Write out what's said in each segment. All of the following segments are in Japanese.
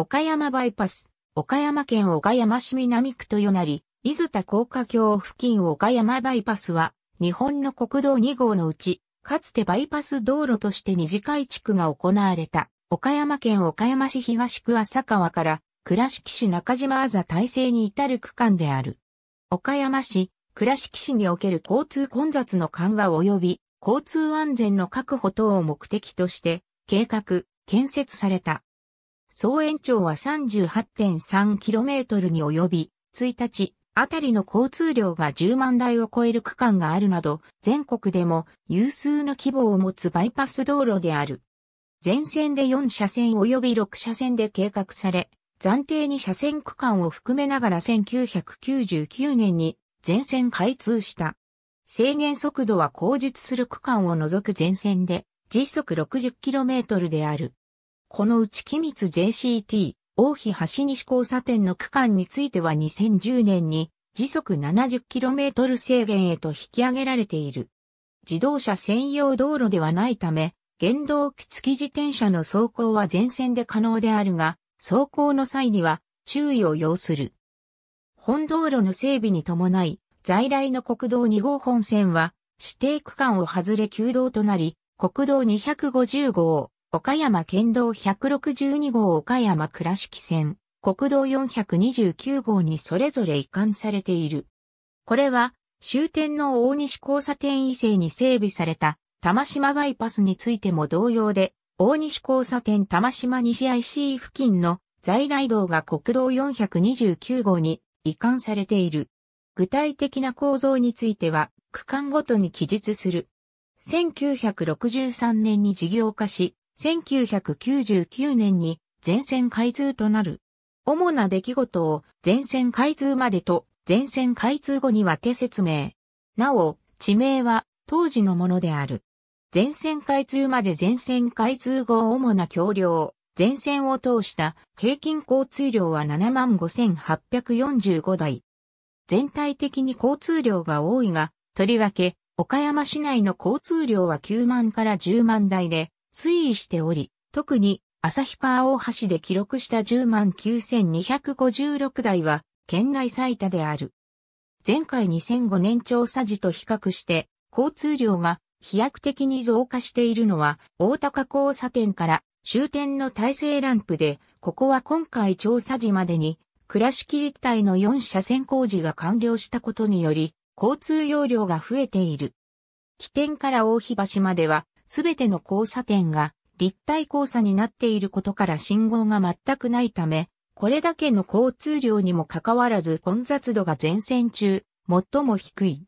岡山バイパス、岡山県岡山市南区とよなり、伊豆田高架橋付近岡山バイパスは、日本の国道2号のうち、かつてバイパス道路として二次改築が行われた、岡山県岡山市東区浅川から、倉敷市中島あざ大成に至る区間である。岡山市、倉敷市における交通混雑の緩和及び、交通安全の確保等を目的として、計画、建設された。総延長は 38.3km に及び、1日、あたりの交通量が10万台を超える区間があるなど、全国でも有数の規模を持つバイパス道路である。全線で4車線及び6車線で計画され、暫定に車線区間を含めながら1999年に全線開通した。制限速度は口述する区間を除く全線で時速 60km である。このうち君津 JCT、大日橋西交差点の区間については2010年に時速 70km 制限へと引き上げられている。自動車専用道路ではないため、原動機付き自転車の走行は全線で可能であるが、走行の際には注意を要する。本道路の整備に伴い、在来の国道2号本線は指定区間を外れ旧道となり、国道250号、岡山県道162号岡山倉敷線、国道429号にそれぞれ移管されている。これは終点の大西交差点以西に整備された玉島バイパスについても同様で、大西交差点玉島西 IC 付近の在来道が国道429号に移管されている。具体的な構造については区間ごとに記述する。1963年に事業化し、1999年に全線開通となる。主な出来事を全線開通までと全線開通後に分け説明。なお、地名は当時のものである。全線開通まで全線開通後主な橋梁、全線を通した平均交通量は75,845台。全体的に交通量が多いが、とりわけ、岡山市内の交通量は9万から10万台で、推移しており、特に旭川大橋で記録した109,256台は県内最多である。前回2005年調査時と比較して交通量が飛躍的に増加しているのは大高交差点から終点の大成ランプで、ここは今回調査時までに倉敷立体の4車線工事が完了したことにより交通容量が増えている。起点から大日橋まではすべての交差点が立体交差になっていることから信号が全くないため、これだけの交通量にもかかわらず混雑度が全線中、最も低い。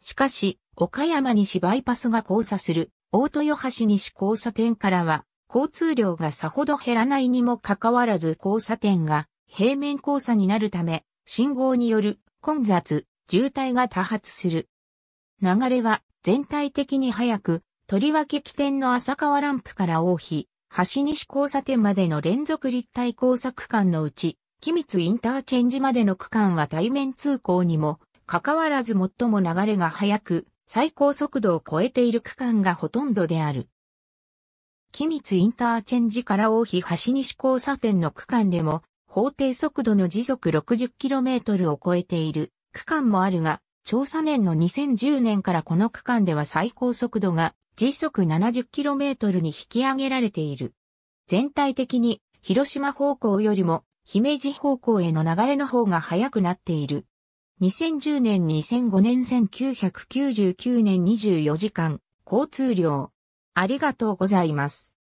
しかし、岡山西バイパスが交差する、大豊橋西交差点からは、交通量がさほど減らないにもかかわらず交差点が平面交差になるため、信号による混雑、渋滞が多発する。流れは全体的に速く、とりわけ起点の浅川ランプから大日、橋西交差点までの連続立体交差区間のうち、君津インターチェンジまでの区間は対面通行にも、かかわらず最も流れが速く、最高速度を超えている区間がほとんどである。君津インターチェンジから大日橋西交差点の区間でも、法定速度の時速 60km を超えている区間もあるが、調査年の2010年からこの区間では最高速度が時速 70km に引き上げられている。全体的に広島方向よりも姫路方向への流れの方が速くなっている。2010年2005年1999年24時間交通量。ありがとうございます。